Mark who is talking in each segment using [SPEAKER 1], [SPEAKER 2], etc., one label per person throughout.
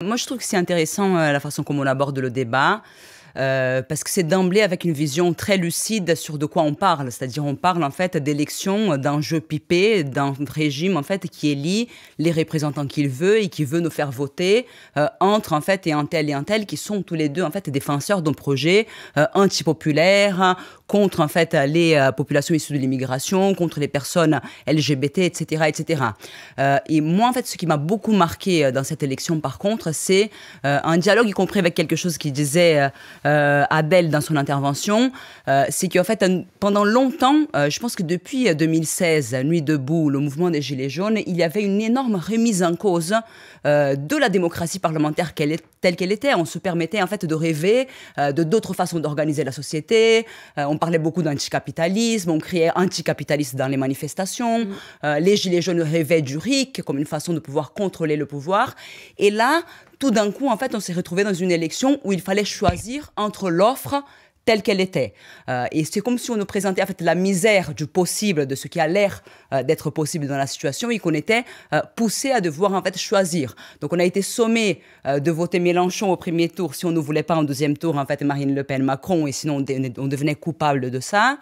[SPEAKER 1] Moi, je trouve que c'est intéressant euh, la façon comme on aborde le débat. Euh, parce que c'est d'emblée avec une vision très lucide sur de quoi on parle. C'est-à-dire, on parle en fait d'élections, d'un jeu pipé, d'un régime en fait qui élit les représentants qu'il veut et qui veut nous faire voter euh, entre en fait et un tel et un tel qui sont tous les deux en fait défenseurs d'un projet euh, antipopulaire contre en fait les populations issues de l'immigration, contre les personnes LGBT, etc., etc. et moi en fait, ce qui m'a beaucoup marqué dans cette élection, par contre, c'est un dialogue y compris avec quelque chose qui disait euh, Abel dans son intervention, euh, c'est qu'en fait, pendant longtemps, euh, je pense que depuis 2016, Nuit debout, le mouvement des Gilets jaunes, il y avait une énorme remise en cause de la démocratie parlementaire telle qu'elle était. On se permettait en fait de rêver de d'autres façons d'organiser la société. on parlait beaucoup d'anticapitalisme, on criait anticapitaliste dans les manifestations. Mm. les Gilets jaunes rêvaient du RIC comme une façon de pouvoir contrôler le pouvoir. Et là, tout d'un coup, en fait, on s'est retrouvé dans une élection où il fallait choisir entre l'offre telle qu'elle était. Euh, et c'est comme si on nous présentait en fait la misère du possible, de ce qui a l'air euh, d'être possible dans la situation, et qu'on était euh, poussé à devoir en fait choisir. Donc on a été sommé de voter Mélenchon au premier tour si on ne voulait pas en deuxième tour en fait Marine Le Pen, Macron, et sinon on, devenait coupable de ça.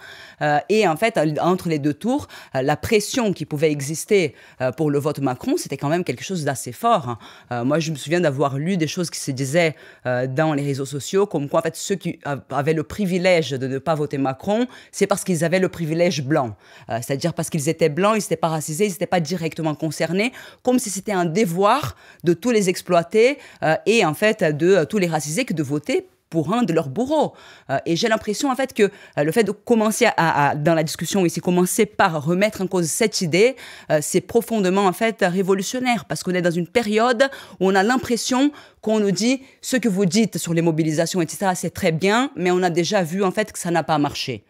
[SPEAKER 1] et en fait entre les deux tours, la pression qui pouvait exister pour le vote Macron, c'était quand même quelque chose d'assez fort. Hein. moi je me souviens d'avoir lu des choses qui se disaient dans les réseaux sociaux, comme quoi en fait ceux qui avaient le privilège de ne pas voter Macron, c'est parce qu'ils avaient le privilège blanc. Euh, c'est-à-dire parce qu'ils étaient blancs, ils n'étaient pas racisés, ils n'étaient pas directement concernés, comme si c'était un devoir de tous les exploiter euh, et en fait de tous les racisés que de voter pour un de leurs bourreaux. Euh, et j'ai l'impression, en fait, que euh, le fait de commencer à, dans la discussion ici, commencer par remettre en cause cette idée, euh, c'est profondément, en fait, révolutionnaire, parce qu'on est dans une période où on a l'impression qu'on nous dit ce que vous dites sur les mobilisations, etc., c'est très bien, mais on a déjà vu, en fait, que ça n'a pas marché.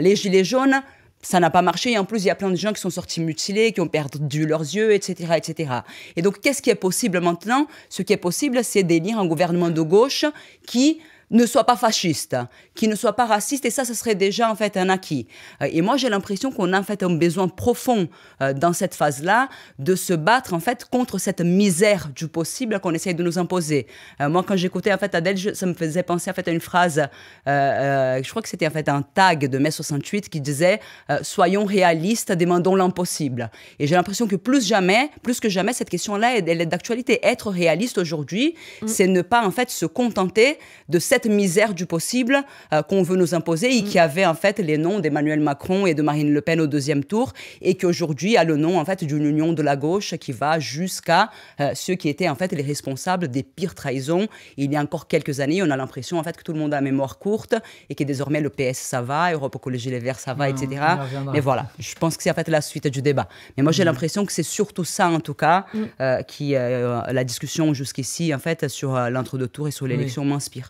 [SPEAKER 1] les Gilets jaunes, ça n'a pas marché. et en plus, il y a plein de gens qui sont sortis mutilés, qui ont perdu leurs yeux, etc. etc. Et donc, qu'est-ce qui est possible maintenant Ce qui est possible, c'est d'élire un gouvernement de gauche qui ne soit pas fasciste, qui ne soit pas raciste, et ça, ce serait déjà en fait un acquis. Euh, et moi, j'ai l'impression qu'on a en fait un besoin profond euh, dans cette phase-là de se battre en fait contre cette misère du possible qu'on essaye de nous imposer. Euh, moi, quand j'écoutais en fait Adèle, ça me faisait penser en fait à une phrase, je crois que c'était en fait un tag de mai 68 qui disait "Soyons réalistes, demandons l'impossible". Et j'ai l'impression que plus jamais, plus que jamais, cette question-là, elle est d'actualité. Être réaliste aujourd'hui, mm. c'est ne pas en fait se contenter de cette cette misère du possible euh, qu'on veut nous imposer et mm. qui avait en fait les noms d'Emmanuel Macron et de Marine Le Pen au deuxième tour et qui aujourd'hui a le nom en fait d'une union de la gauche qui va jusqu'à euh, ceux qui étaient en fait les responsables des pires trahisons. Il y a encore quelques années, on a l'impression en fait que tout le monde a mémoire courte et que désormais le PS ça va, Europe Écologie Les Verts ça va, etc. Mais voilà, je pense que c'est en fait la suite du débat. Mais moi j'ai mm. l'impression que c'est surtout ça en tout cas mm. euh, qui la discussion jusqu'ici en fait sur l'entre-deux tours et sur l'élection m'inspire.